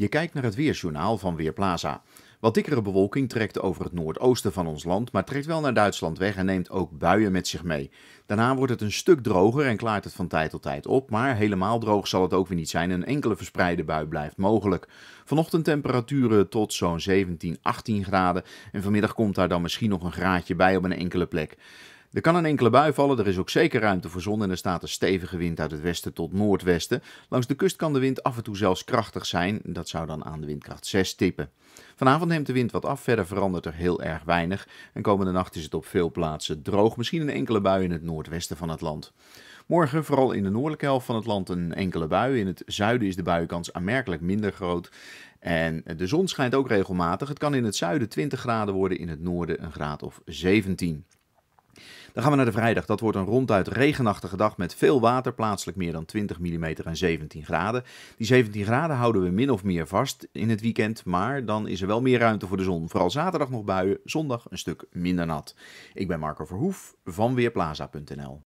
Je kijkt naar het weersjournaal van Weerplaza. Wat dikkere bewolking trekt over het noordoosten van ons land, maar trekt wel naar Duitsland weg en neemt ook buien met zich mee. Daarna wordt het een stuk droger en klaart het van tijd tot tijd op, maar helemaal droog zal het ook weer niet zijn. Een enkele verspreide bui blijft mogelijk. Vanochtend temperaturen tot zo'n 17, 18 graden en vanmiddag komt daar dan misschien nog een graadje bij op een enkele plek. Er kan een enkele bui vallen, er is ook zeker ruimte voor zon en er staat een stevige wind uit het westen tot noordwesten. Langs de kust kan de wind af en toe zelfs krachtig zijn, dat zou dan aan de windkracht 6 tippen. Vanavond neemt de wind wat af, verder verandert er heel erg weinig en komende nacht is het op veel plaatsen droog, misschien een enkele bui in het noordwesten van het land. Morgen vooral in de noordelijke helft van het land een enkele bui. In het zuiden is de buienkans aanmerkelijk minder groot. En de zon schijnt ook regelmatig. Het kan in het zuiden 20 graden worden, in het noorden een graad of 17. Dan gaan we naar de vrijdag. Dat wordt een ronduit regenachtige dag met veel water, plaatselijk meer dan 20 mm en 17 graden. Die 17 graden houden we min of meer vast in het weekend, maar dan is er wel meer ruimte voor de zon. Vooral zaterdag nog buien, zondag een stuk minder nat. Ik ben Marco Verhoef van Weerplaza.nl.